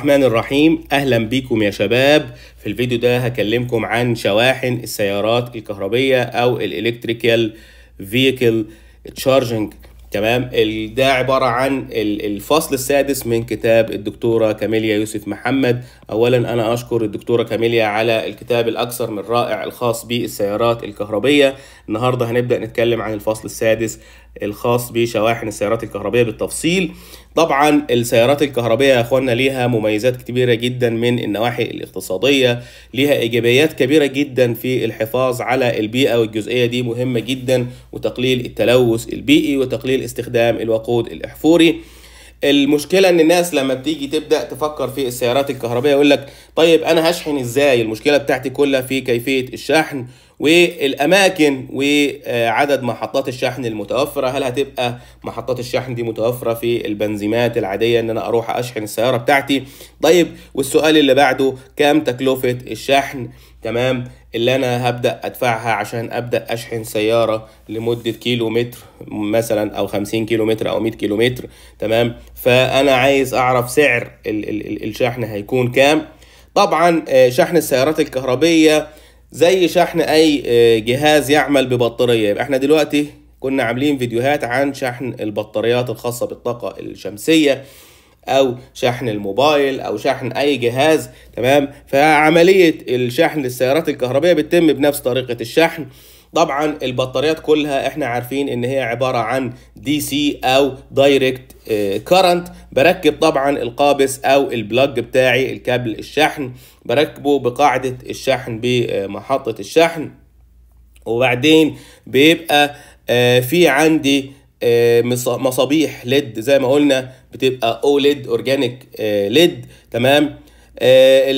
الرحمن الرحيم اهلا بيكم يا شباب في الفيديو ده هكلمكم عن شواحن السيارات الكهربية او الالكتريكال فيكل تشارجنج تمام ده عبارة عن الفصل السادس من كتاب الدكتورة كاميليا يوسف محمد اولا انا اشكر الدكتورة كاميليا على الكتاب الاكثر من رائع الخاص بالسيارات الكهربية النهاردة هنبدأ نتكلم عن الفصل السادس الخاص بشواحن السيارات الكهربائية بالتفصيل طبعا السيارات الكهربية يا اخوانا ليها مميزات كبيرة جدا من النواحي الاقتصادية ليها ايجابيات كبيرة جدا في الحفاظ على البيئة والجزئية دي مهمة جدا وتقليل التلوث البيئي وتقليل استخدام الوقود الاحفوري المشكله ان الناس لما بتيجي تبدا تفكر في السيارات الكهربائيه يقول لك طيب انا هشحن ازاي المشكله بتاعتي كلها في كيفيه الشحن والاماكن وعدد محطات الشحن المتوفره هل هتبقى محطات الشحن دي متوفره في البنزيمات العاديه ان انا اروح اشحن السياره بتاعتي طيب والسؤال اللي بعده كام تكلفه الشحن تمام اللي انا هبدا ادفعها عشان ابدا اشحن سياره لمده كيلو متر مثلا او 50 كيلو متر او 100 كيلو متر تمام فانا عايز اعرف سعر الشحن هيكون كام طبعا آه، شحن السيارات الكهربيه زي شحن اي آه، جهاز يعمل ببطاريه يبقى احنا دلوقتي كنا عاملين فيديوهات عن شحن البطاريات الخاصه بالطاقه الشمسيه او شحن الموبايل او شحن اي جهاز تمام فعمليه الشحن للسيارات الكهربائيه بتتم بنفس طريقه الشحن طبعا البطاريات كلها احنا عارفين ان هي عباره عن دي سي او دايركت آه، كرنت بركب طبعا القابس او البلاج بتاعي الكابل الشحن بركبه بقاعده الشحن بمحطه الشحن وبعدين بيبقى آه، في عندي آه، مصابيح ليد زي ما قلنا بتبقى اوليد اورجانيك آه، ليد تمام آه،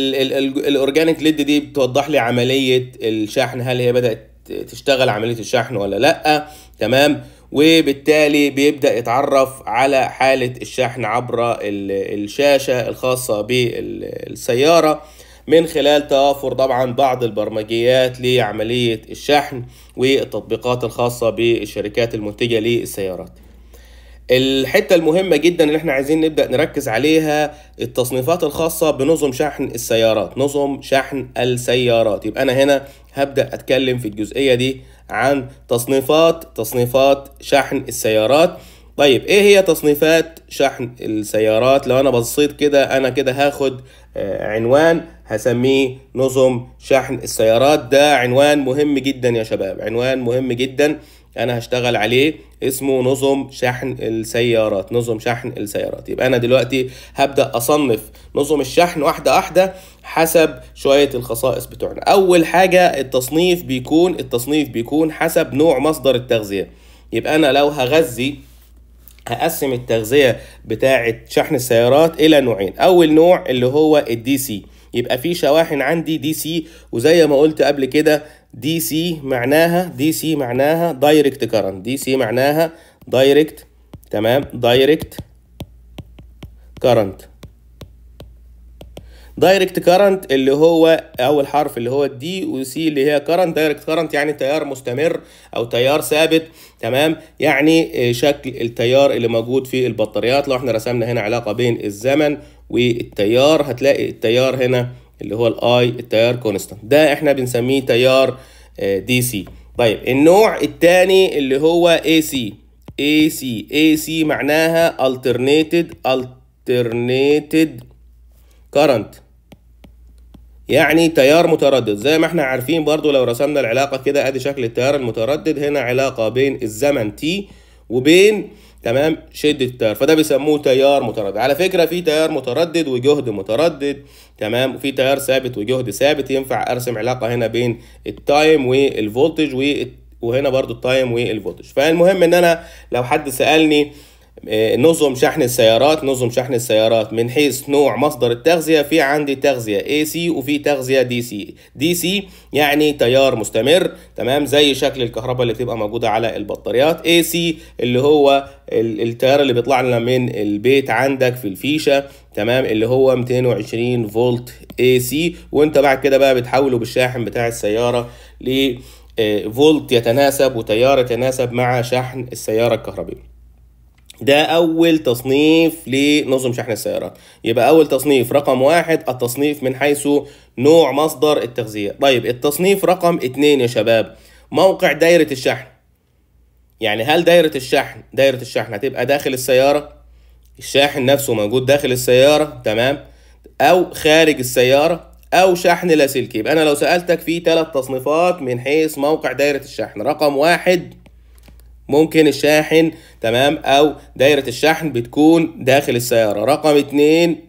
الاورجانيك ليد دي بتوضح لي عمليه الشحن هل هي بدات تشتغل عمليه الشحن ولا لا تمام وبالتالي بيبدا يتعرف على حاله الشحن عبر الشاشه الخاصه بالسياره من خلال توافر طبعا بعض البرمجيات لعملية الشحن والتطبيقات الخاصة بالشركات المنتجة للسيارات الحته المهمه جدا اللي احنا عايزين نبدا نركز عليها التصنيفات الخاصه بنظم شحن السيارات نظم شحن السيارات يبقى انا هنا هبدا اتكلم في الجزئيه دي عن تصنيفات تصنيفات شحن السيارات طيب ايه هي تصنيفات شحن السيارات لو انا بصيت كده انا كده هاخد آه، عنوان هسميه نظم شحن السيارات ده عنوان مهم جدا يا شباب عنوان مهم جدا انا هشتغل عليه اسمه نظم شحن السيارات نظم شحن السيارات يبقى انا دلوقتي هبدا اصنف نظم الشحن واحده واحده حسب شويه الخصائص بتوعنا اول حاجه التصنيف بيكون التصنيف بيكون حسب نوع مصدر التغذيه يبقى انا لو هغذي هقسم التغذية بتاعة شحن السيارات إلى نوعين أول نوع اللي هو الدي سي يبقى في شواحن عندي دي سي وزي ما قلت قبل كده دي سي معناها دي سي معناها دايركت كرنت دي سي معناها دايركت تمام دايركت كرنت دايركت كارنت اللي هو اول حرف اللي هو الدي وسي اللي هي كارنت دايركت كارنت يعني تيار مستمر او تيار ثابت تمام يعني آه، شكل التيار اللي موجود في البطاريات لو احنا رسمنا هنا علاقه بين الزمن والتيار هتلاقي التيار هنا اللي هو الاي التيار كونستانت ده احنا بنسميه تيار دي آه، سي طيب النوع الثاني اللي هو اي سي اي سي اي سي معناها alternated alternated current يعني تيار متردد زي ما احنا عارفين برضو لو رسمنا العلاقة كده ادي شكل التيار المتردد هنا علاقة بين الزمن تي وبين تمام شدة التيار فده بيسموه تيار متردد على فكرة في تيار متردد وجهد متردد تمام وفي تيار ثابت وجهد ثابت ينفع ارسم علاقة هنا بين التايم والفولتج وهنا برضو التايم والفولتج فالمهم ان انا لو حد سألني آه، نظم شحن السيارات نظم شحن السيارات من حيث نوع مصدر التغذية في عندي تغذية اي سي وفي تغذية دي سي دي سي يعني تيار مستمر تمام زي شكل الكهرباء اللي بتبقى موجودة على البطاريات اي سي اللي هو التيار اللي بيطلع لنا من البيت عندك في الفيشة تمام اللي هو 220 فولت اي سي وانت بعد كده بقى بتحوله بالشاحن بتاع السيارة لفولت آه، يتناسب وتيار يتناسب مع شحن السيارة الكهربائية ده اول تصنيف لنظم شحن السيارات يبقى اول تصنيف رقم واحد التصنيف من حيث نوع مصدر التغذية طيب التصنيف رقم اتنين يا شباب موقع دايرة الشحن يعني هل دايرة الشحن دايرة الشحن هتبقى داخل السيارة الشاحن نفسه موجود داخل السيارة تمام او خارج السيارة او شحن لاسلكي يبقى انا لو سألتك في ثلاث تصنيفات من حيث موقع دايرة الشحن رقم واحد ممكن الشاحن تمام او دايره الشحن بتكون داخل السياره رقم اتنين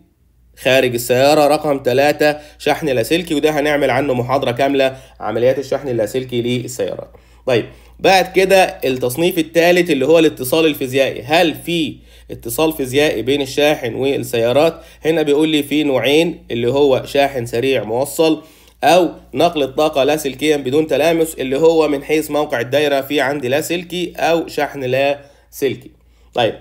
خارج السيارة رقم تلاتة شحن لاسلكي وده هنعمل عنه محاضرة كاملة عمليات الشحن اللاسلكي للسيارات طيب بعد كده التصنيف الثالث اللي هو الاتصال الفيزيائي هل في اتصال فيزيائي بين الشاحن والسيارات هنا بيقول لي في نوعين اللي هو شاحن سريع موصل او نقل الطاقة لاسلكيا بدون تلامس اللي هو من حيث موقع الدايرة في عندي لاسلكي او شحن لاسلكي طيب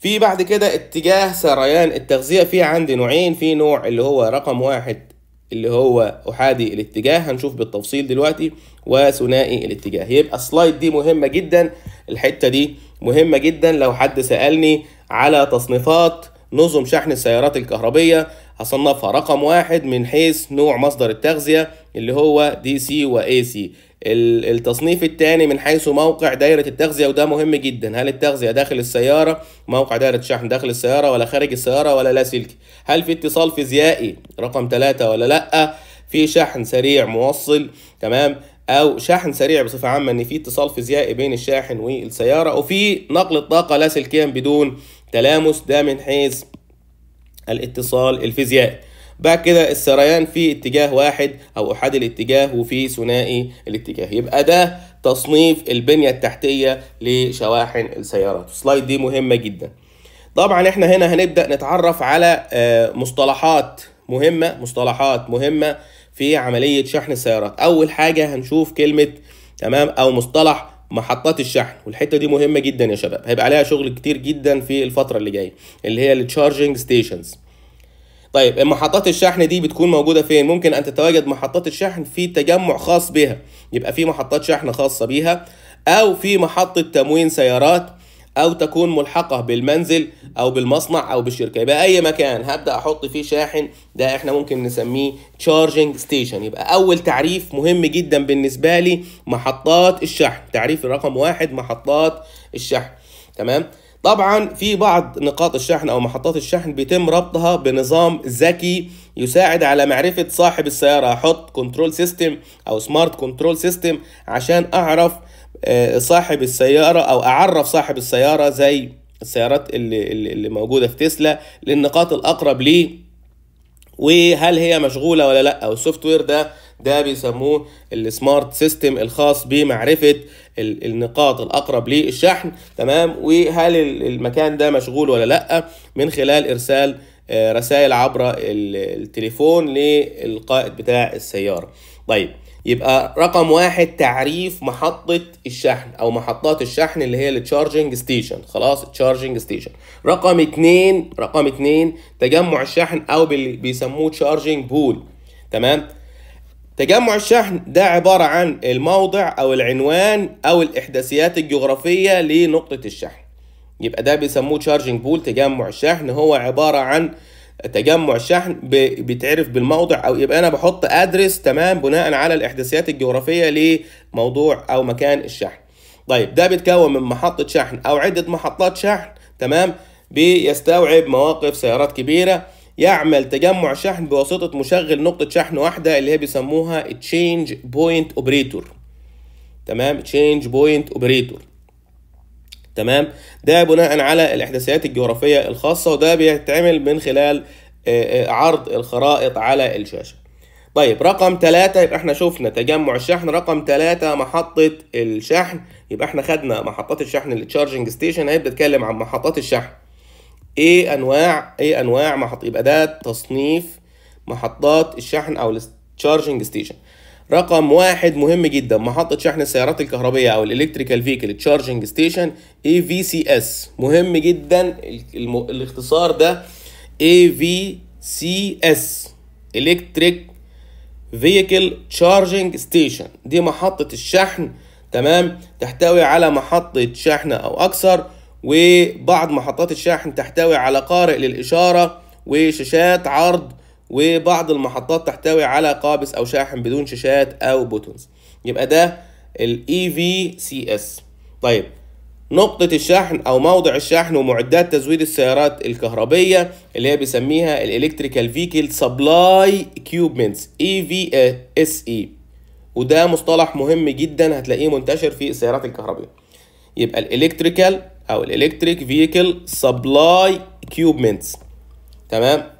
في بعد كده اتجاه سريان التغذية في عندي نوعين في نوع اللي هو رقم واحد اللي هو احادي الاتجاه هنشوف بالتفصيل دلوقتي وثنائي الاتجاه يبقى السلايد دي مهمة جدا الحتة دي مهمة جدا لو حد سألني على تصنيفات نظم شحن السيارات الكهربية هصنفها رقم واحد من حيث نوع مصدر التغذية اللي هو دي سي واي سي التصنيف الثاني من حيث موقع دايرة التغذية وده مهم جدا هل التغذية داخل السيارة موقع دايرة الشحن داخل السيارة ولا خارج السيارة ولا لاسلكي هل في اتصال فيزيائي رقم ثلاثة ولا لأ في شحن سريع موصل تمام او شحن سريع بصفه عامه ان في اتصال فيزيائي بين الشاحن والسياره وفي نقل الطاقه لاسلكيا بدون تلامس ده من حيث الاتصال الفيزيائي بعد كده السريان في اتجاه واحد او احاد الاتجاه وفي ثنائي الاتجاه يبقى ده تصنيف البنيه التحتيه لشواحن السيارات السلايد دي مهمه جدا طبعا احنا هنا هنبدا نتعرف على آه، مصطلحات مهمه مصطلحات مهمه في عمليه شحن السيارات اول حاجه هنشوف كلمه تمام او مصطلح محطات الشحن والحته دي مهمه جدا يا شباب هيبقى عليها شغل كتير جدا في الفتره اللي جايه اللي هي التشارجنج ستيشنز طيب محطات الشحن دي بتكون موجوده فين ممكن ان تتواجد محطات الشحن في تجمع خاص بها يبقى في محطات شحن خاصه بيها او في محطه تموين سيارات او تكون ملحقه بالمنزل او بالمصنع او بالشركه يبقى اي مكان هبدا احط فيه شاحن ده احنا ممكن نسميه تشارجنج ستيشن يبقى اول تعريف مهم جدا بالنسبه لي محطات الشحن تعريف رقم واحد محطات الشحن تمام طبعا في بعض نقاط الشحن او محطات الشحن بيتم ربطها بنظام ذكي يساعد على معرفه صاحب السياره احط كنترول سيستم او سمارت كنترول سيستم عشان اعرف آه، صاحب السياره او اعرف صاحب السياره زي السيارات اللي اللي موجوده في تسلا للنقاط الاقرب ليه وهل هي مشغوله ولا لا والسوفت وير ده ده بيسموه السمارت سيستم الخاص بمعرفه النقاط الاقرب للشحن تمام وهل المكان ده مشغول ولا لا من خلال ارسال آه، رسائل عبر التليفون للقائد بتاع السياره طيب يبقى رقم واحد تعريف محطة الشحن أو محطات الشحن اللي هي التشارجنج ستيشن خلاص تشارجنج ستيشن رقم اتنين رقم اتنين تجمع الشحن أو بيسموه تشارجنج بول تمام تجمع الشحن ده عبارة عن الموضع أو العنوان أو الإحداثيات الجغرافية لنقطة الشحن يبقى ده بيسموه تشارجنج بول تجمع الشحن هو عبارة عن تجمع شحن بيتعرف بالموضع او يبقى انا بحط ادرس تمام بناء على الاحداثيات الجغرافيه لموضوع او مكان الشحن طيب ده بيتكون من محطه شحن او عده محطات شحن تمام بيستوعب مواقف سيارات كبيره يعمل تجمع شحن بواسطه مشغل نقطه شحن واحده اللي هي بيسموها تشينج بوينت اوبريتور تمام تشينج بوينت اوبريتور تمام ده بناء على الاحداثيات الجغرافيه الخاصه وده بيتعمل من خلال آه، آه، عرض الخرائط على الشاشه طيب رقم ثلاثة يبقى احنا شفنا تجمع الشحن رقم ثلاثة محطة الشحن يبقى احنا خدنا محطات الشحن التشارجنج ستيشن هيبدأ اتكلم عن محطات الشحن ايه انواع ايه انواع محط يبقى ده تصنيف محطات الشحن او التشارجنج ستيشن رقم واحد مهم جدا محطة شحن السيارات الكهربية أو الإلكتريكال فيكل تشارجنج ستيشن اي في سي اس مهم جدا الم... الاختصار ده اي في سي اس إلكتريك فيكل تشارجنج ستيشن دي محطة الشحن تمام تحتوي على محطة شحن أو أكثر وبعض محطات الشحن تحتوي على قارئ للإشارة وشاشات عرض وبعض المحطات تحتوي على قابس أو شاحن بدون شاشات أو بوتونز يبقى ده ال EVCS طيب نقطة الشحن أو موضع الشحن ومعدات تزويد السيارات الكهربية اللي هي بيسميها الإلكتريكال فيكل سبلاي كيوبمنتس اي وده مصطلح مهم جدا هتلاقيه منتشر في السيارات الكهربية يبقى الإلكتريكال أو الإلكتريك فيكل سبلاي كيوبمنتس تمام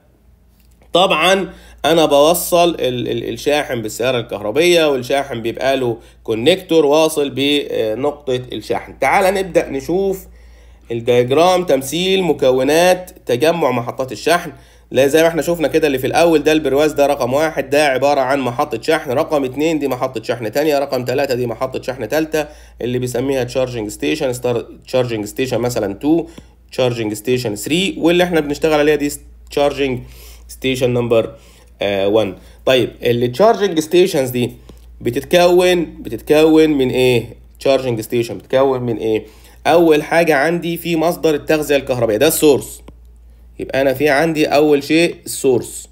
طبعا انا بوصل الشاحن بالسياره الكهربيه والشاحن بيبقى له كونكتور واصل بنقطه الشحن تعال نبدا نشوف الدياجرام تمثيل مكونات تجمع محطات الشحن لا زي ما احنا شفنا كده اللي في الاول ده البرواز ده رقم واحد ده عبارة عن محطة شحن رقم اتنين دي محطة شحن تانية رقم تلاتة دي محطة شحن تالتة اللي بيسميها تشارجنج ستيشن ستار تشارجنج ستيشن مثلا 2 تشارجنج ستيشن 3 واللي احنا بنشتغل عليها دي تشارجنج ستيشن نمبر 1 طيب التشارجنج ستيشنز دي بتتكون بتتكون من ايه تشارجنج ستيشن بتتكون من ايه اول حاجه عندي في مصدر التغذيه الكهربائيه ده السورس يبقى انا في عندي اول شيء السورس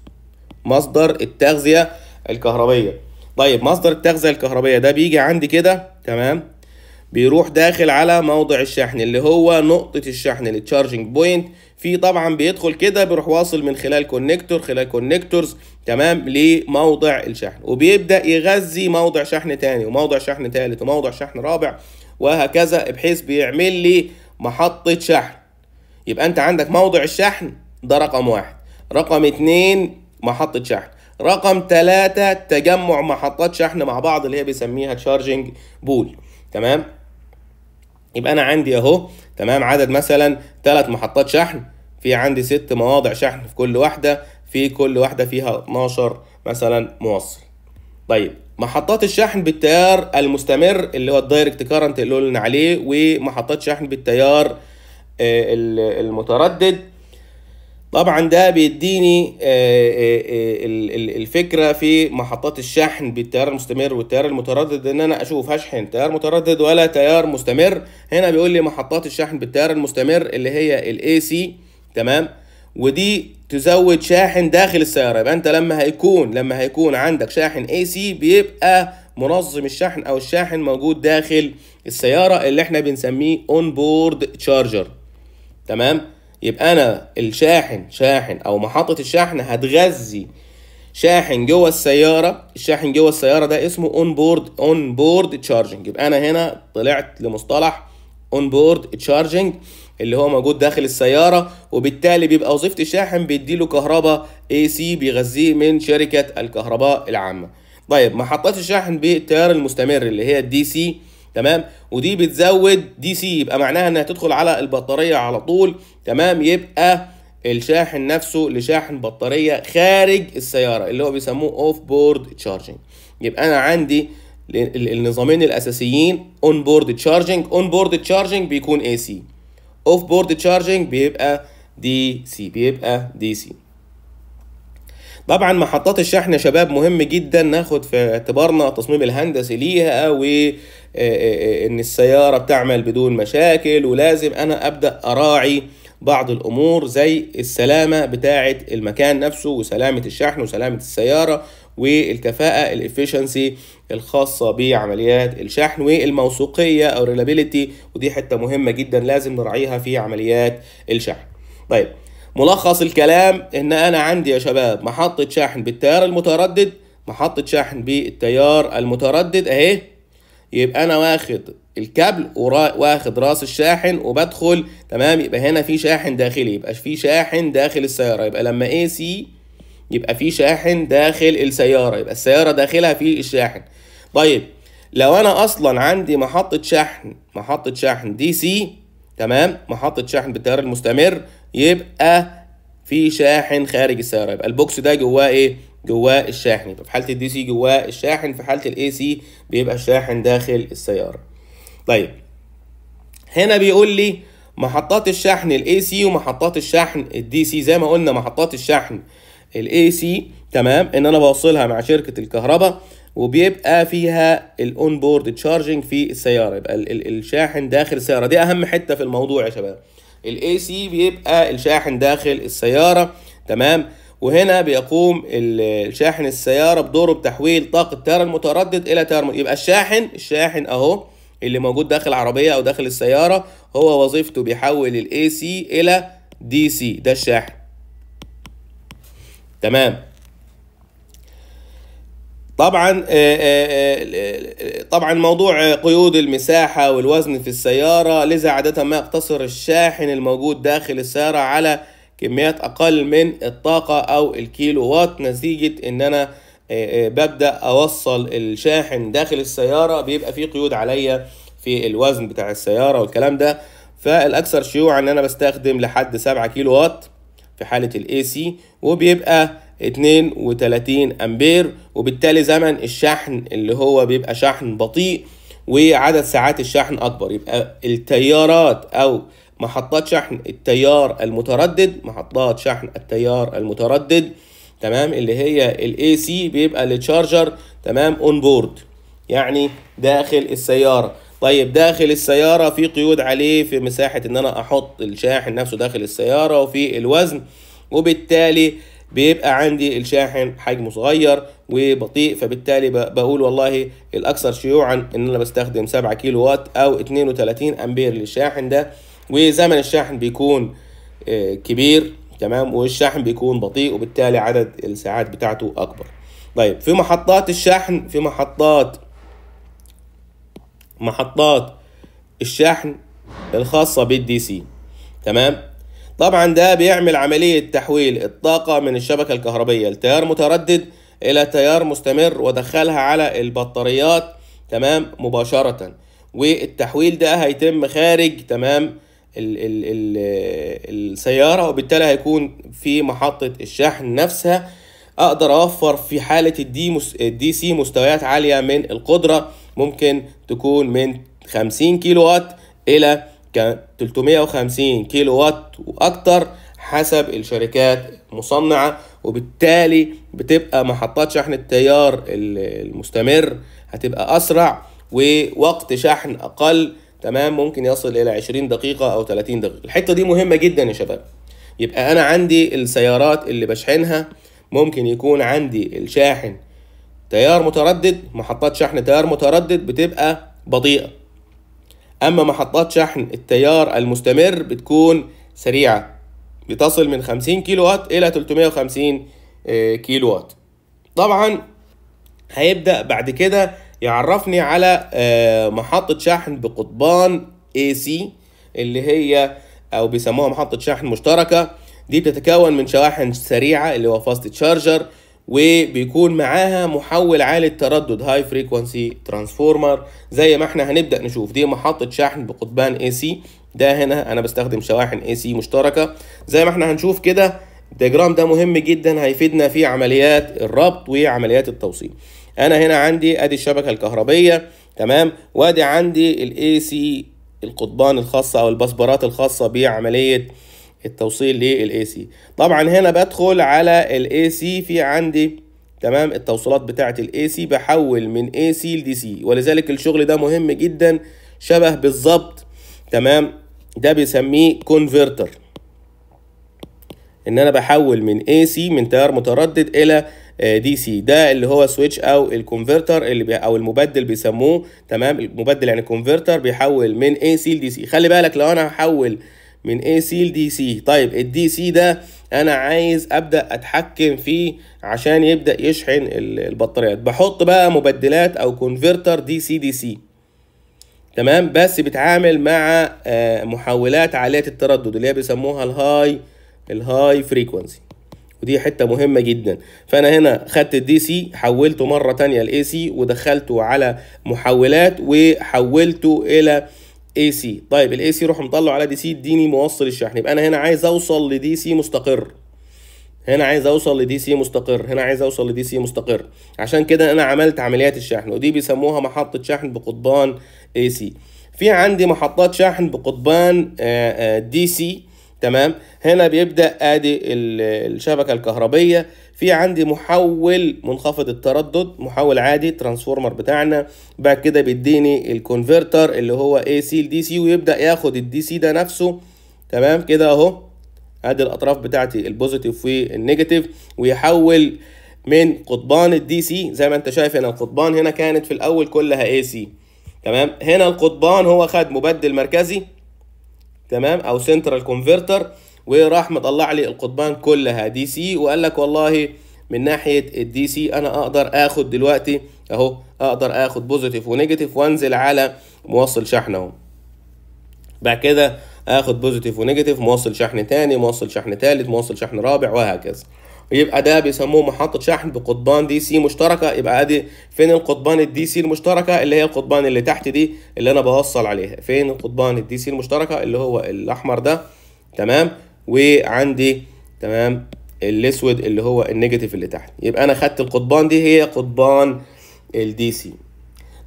مصدر التغذيه الكهربائيه طيب مصدر التغذيه الكهربائيه ده بيجي عندي كده تمام بيروح داخل على موضع الشحن اللي هو نقطة الشحن للتشارجنج بوينت في طبعا بيدخل كده بيروح واصل من خلال كونكتور خلال كونكتورز تمام لموضع الشحن وبيبدأ يغذي موضع شحن تاني وموضع شحن تالت وموضع شحن رابع وهكذا بحيث بيعمل لي محطة شحن يبقى انت عندك موضع الشحن ده رقم واحد رقم اتنين محطة شحن رقم ثلاثة تجمع محطات شحن مع بعض اللي هي بيسميها تشارجنج بول تمام يبقى انا عندي اهو تمام عدد مثلا ثلاث محطات شحن في عندي ست مواضع شحن في كل واحده في كل واحده فيها 12 مثلا موصل طيب محطات الشحن بالتيار المستمر اللي هو الدايركت كارنت اللي قلنا عليه ومحطات شحن بالتيار آه، المتردد طبعا ده بيديني آه، آه، آه، الفكره في محطات الشحن بالتيار المستمر والتيار المتردد ان انا اشوف هشحن تيار متردد ولا تيار مستمر هنا بيقول لي محطات الشحن بالتيار المستمر اللي هي الاي سي تمام ودي تزود شاحن داخل السياره يبقى انت لما هيكون لما هيكون عندك شاحن اي سي بيبقى منظم الشحن او الشاحن موجود داخل السياره اللي احنا بنسميه اون بورد تشارجر تمام يبقى انا الشاحن شاحن او محطه الشحن هتغذي شاحن جوه السياره الشاحن جوه السياره ده اسمه اون بورد اون بورد تشارجنج يبقى انا هنا طلعت لمصطلح اون بورد تشارجنج اللي هو موجود داخل السياره وبالتالي بيبقى وظيفه الشاحن بيديله كهرباء اي سي بيغذيه من شركه الكهرباء العامه طيب محطات الشحن بالتيار المستمر اللي هي الدي سي تمام ودي بتزود دي سي يبقى معناها انها تدخل على البطاريه على طول تمام يبقى الشاحن نفسه لشاحن بطاريه خارج السياره اللي هو بيسموه اوف بورد تشارجنج يبقى انا عندي النظامين الاساسيين اون بورد تشارجنج اون بورد تشارجنج بيكون اي سي اوف بورد تشارجنج بيبقى دي سي بيبقى دي سي طبعا محطات الشحن يا شباب مهم جدا ناخد في اعتبارنا التصميم الهندسي ليها و آه، آه، آه، ان السياره بتعمل بدون مشاكل ولازم انا ابدا اراعي بعض الامور زي السلامه بتاعه المكان نفسه وسلامه الشحن وسلامه السياره والكفاءه الافشنسي الخاصه بعمليات الشحن والموثوقيه او ريلابيلتي ودي حته مهمه جدا لازم نراعيها في عمليات الشحن طيب ملخص الكلام ان انا عندي يا شباب محطة شحن بالتيار المتردد محطة شحن بالتيار المتردد اهي يبقى انا واخد الكابل واخد راس الشاحن وبدخل تمام يبقى هنا في شاحن داخلي يبقى في شاحن داخل السيارة يبقى لما اي سي يبقى في شاحن داخل السيارة يبقى السيارة داخلها في الشاحن طيب لو انا اصلا عندي محطة شحن محطة شحن دي سي تمام محطة شحن بالتيار المستمر يبقى في شاحن خارج السياره يبقى البوكس ده جواه ايه جواه الشاحن يبقى في حاله الدي سي جواه الشاحن في حاله الاي سي بيبقى الشاحن داخل السياره طيب هنا بيقول لي محطات الشحن الاي سي ومحطات الشحن الدي سي زي ما قلنا محطات الشحن الاي سي تمام ان انا بوصلها مع شركه الكهرباء وبيبقى فيها الاون بورد تشارجنج في السياره يبقى الشاحن داخل السياره دي اهم حته في الموضوع يا شباب الاي سي بيبقى الشاحن داخل السياره تمام وهنا بيقوم الشاحن السياره بدوره بتحويل طاقه تيار المتردد الى تيار يبقى الشاحن الشاحن اهو اللي موجود داخل العربيه او داخل السياره هو وظيفته بيحول الاي سي الى دي سي ده الشاحن تمام طبعا آه، آه، آه، طبعا موضوع قيود المساحة والوزن في السيارة لذا عادة ما يقتصر الشاحن الموجود داخل السيارة على كميات أقل من الطاقة أو الكيلو وات نتيجة إن أنا ببدأ أوصل الشاحن داخل السيارة بيبقى فيه قيود عليا في الوزن بتاع السيارة والكلام ده فالأكثر شيوعا إن أنا بستخدم لحد سبعة كيلو وات في حالة الإي سي وبيبقى 32 امبير وبالتالي زمن الشحن اللي هو بيبقى شحن بطيء وعدد ساعات الشحن اكبر يبقى التيارات او محطات شحن التيار المتردد محطات شحن التيار المتردد تمام اللي هي الاي سي بيبقى التشارجر تمام اون بورد يعني داخل السياره طيب داخل السياره في قيود عليه في مساحه ان انا احط الشاحن نفسه داخل السياره وفي الوزن وبالتالي بيبقى عندي الشاحن حجمه صغير وبطيء فبالتالي بقول والله الاكثر شيوعا ان انا بستخدم 7 كيلو وات او 32 امبير للشاحن ده وزمن الشاحن بيكون آه، كبير تمام والشاحن بيكون بطيء وبالتالي عدد الساعات بتاعته اكبر طيب في محطات الشحن في محطات محطات الشحن الخاصه بالدي سي تمام طبعا ده بيعمل عملية تحويل الطاقة من الشبكة الكهربية لتيار متردد إلى تيار مستمر وأدخلها على البطاريات تمام مباشرة والتحويل ده هيتم خارج تمام الـ الـ الـ السيارة وبالتالي هيكون في محطة الشحن نفسها أقدر أوفر في حالة الدي, الدي سي مستويات عالية من القدرة ممكن تكون من 50 كيلو وات إلى كان 350 كيلو وات واكتر حسب الشركات المصنعة وبالتالي بتبقى محطات شحن التيار المستمر هتبقى أسرع ووقت شحن أقل تمام ممكن يصل إلى 20 دقيقة أو 30 دقيقة الحتة دي مهمة جدا يا شباب يبقى أنا عندي السيارات اللي بشحنها ممكن يكون عندي الشاحن تيار متردد محطات شحن تيار متردد بتبقى بطيئة أما محطات شحن التيار المستمر بتكون سريعة بتصل من 50 كيلو وات إلى 350 كيلو وات طبعا هيبدأ بعد كده يعرفني على آه، محطة شحن بقضبان AC اللي هي أو بيسموها محطة شحن مشتركة دي بتتكون من شواحن سريعة اللي هو فاست تشارجر وبيكون معاها محول عالي التردد هاي فريكوانسي ترانسفورمر زي ما احنا هنبدا نشوف دي محطه شحن بقضبان اي سي ده هنا انا بستخدم شواحن اي سي مشتركه زي ما احنا هنشوف كده الدياجرام ده مهم جدا هيفيدنا في عمليات الربط وعمليات التوصيل انا هنا عندي ادي الشبكه الكهربيه تمام وادي عندي الاي سي القضبان الخاصه او البسبرات الخاصه بعمليه التوصيل للاي سي طبعا هنا بدخل على الاي سي في عندي تمام التوصيلات بتاعه الاي سي بحول من اي سي لدي سي ولذلك الشغل ده مهم جدا شبه بالظبط تمام ده بيسميه كونفرتر ان انا بحول من اي سي من تيار متردد الى دي آه، سي ده اللي هو سويتش او الكونفرتر اللي بي او المبدل بيسموه تمام المبدل يعني كونفرتر بيحول من اي سي لدي سي خلي بالك لو انا هحول من اي سي لدي سي طيب الدي سي ده انا عايز ابدا اتحكم فيه عشان يبدا يشحن البطاريات بحط بقى مبدلات او كونفرتر دي سي دي سي تمام بس بتعامل مع آه، محولات عاليه التردد اللي هي بيسموها الهاي الهاي فريكوانسي ودي حته مهمه جدا فانا هنا خدت الدي سي حولته مره تانية الاي سي ودخلته على محولات وحولته الى اي سي طيب الاي سي روح مطلعه على دي سي اديني موصل الشحن يبقى انا هنا عايز اوصل لدي سي مستقر هنا عايز اوصل لدي سي مستقر هنا عايز اوصل لدي سي مستقر عشان كده انا عملت عمليات الشحن ودي بيسموها محطه شحن بقضبان اي سي في عندي محطات شحن بقضبان دي آه، سي آه، تمام هنا بيبدا ادي الشبكه الكهربيه في عندي محول منخفض التردد محول عادي ترانسفورمر بتاعنا بعد كده بيديني الكونفرتر اللي هو اي سي لدي سي ويبدا ياخد الدي سي ده نفسه تمام كده اهو ادي الاطراف بتاعتي البوزيتيف والنيجاتيف ويحول من قضبان الدي سي زي ما انت شايف هنا القضبان هنا كانت في الاول كلها اي سي تمام هنا القضبان هو خد مبدل مركزي تمام او سنترال كونفرتر وراح مطلع لي القضبان كلها دي سي وقال لك والله من ناحيه الدي سي انا اقدر اخد دلوقتي اهو اقدر اخد بوزيتيف ونيجاتيف وانزل على موصل شحن اهو بعد كده اخد بوزيتيف ونيجاتيف موصل شحن تاني موصل شحن تالت موصل شحن رابع وهكذا يبقى ده بيسموه محطة شحن بقضبان دي سي مشتركة يبقى ادي فين القضبان الدي سي المشتركة اللي هي القضبان اللي تحت دي اللي انا بوصل عليها فين القضبان الدي سي المشتركة اللي هو الاحمر ده تمام وعندي تمام الاسود اللي هو النيجاتيف اللي تحت يبقى انا خدت القضبان دي هي قضبان الدي سي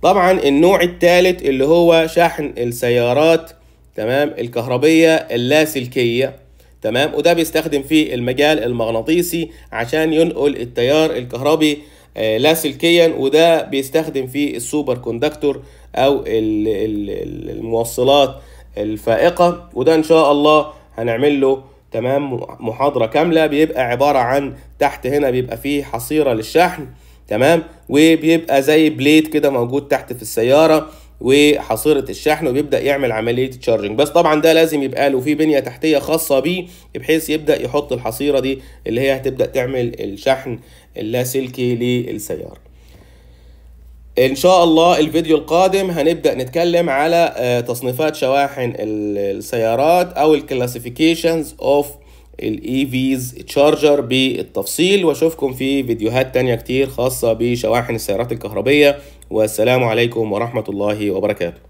طبعا النوع الثالث اللي هو شحن السيارات تمام الكهربيه اللاسلكيه تمام وده بيستخدم في المجال المغناطيسي عشان ينقل التيار الكهربي آه، لاسلكيا وده بيستخدم في السوبر كوندكتور او الموصلات الفائقه وده ان شاء الله هنعمل له تمام محاضره كامله بيبقى عباره عن تحت هنا بيبقى فيه حصيره للشحن تمام وبيبقى زي بليت كده موجود تحت في السياره وحصيره الشحن وبيبدا يعمل عمليه تشارجنج بس طبعا ده لازم يبقى له في بنيه تحتيه خاصه بيه بحيث يبدا يحط الحصيره دي اللي هي هتبدا تعمل الشحن اللاسلكي للسياره ان شاء الله الفيديو القادم هنبدا نتكلم على آه، تصنيفات شواحن السيارات او الكلاسيفيكيشنز اوف الاي فيز تشارجر بالتفصيل واشوفكم في فيديوهات تانية كتير خاصة بشواحن السيارات الكهربية والسلام عليكم ورحمة الله وبركاته